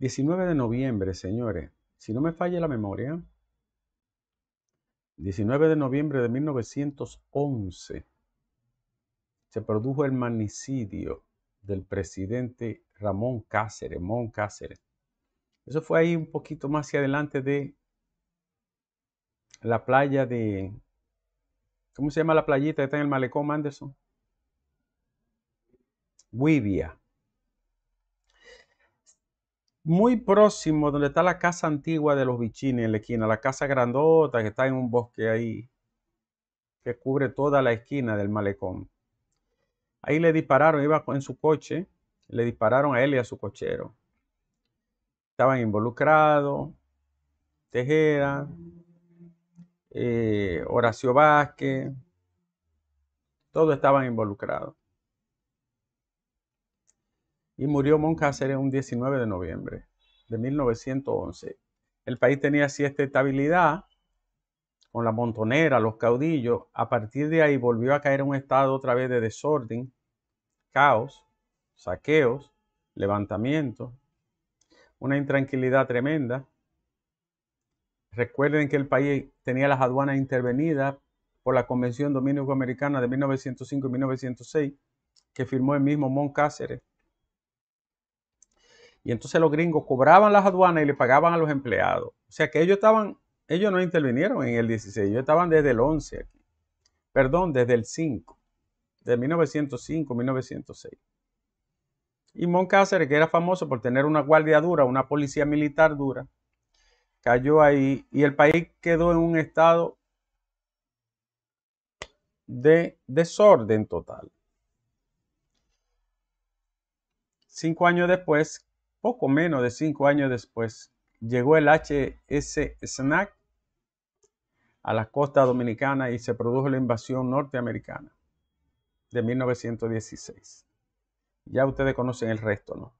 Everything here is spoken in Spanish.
19 de noviembre, señores, si no me falla la memoria, 19 de noviembre de 1911 se produjo el magnicidio del presidente Ramón Cáceres, Mon Cáceres. Eso fue ahí un poquito más hacia adelante de la playa de... ¿Cómo se llama la playita que está en el malecón, Anderson? Wivia muy próximo donde está la casa antigua de los bichines en la esquina, la casa grandota que está en un bosque ahí, que cubre toda la esquina del malecón. Ahí le dispararon, iba en su coche, le dispararon a él y a su cochero. Estaban involucrados, Tejera, eh, Horacio Vázquez, todos estaban involucrados y murió Moncáceres un 19 de noviembre de 1911. El país tenía cierta estabilidad con la montonera, los caudillos. A partir de ahí volvió a caer un estado otra vez de desorden, caos, saqueos, levantamientos, una intranquilidad tremenda. Recuerden que el país tenía las aduanas intervenidas por la Convención Dominico-Americana de 1905 y 1906, que firmó el mismo Moncáceres y entonces los gringos cobraban las aduanas y le pagaban a los empleados. O sea que ellos estaban, ellos no intervinieron en el 16, ellos estaban desde el 11 Perdón, desde el 5, de 1905, 1906. Y Moncáceres, que era famoso por tener una guardia dura, una policía militar dura, cayó ahí y el país quedó en un estado de desorden total. Cinco años después poco menos de cinco años después, llegó el HS Snack a la costa dominicana y se produjo la invasión norteamericana de 1916. Ya ustedes conocen el resto, ¿no?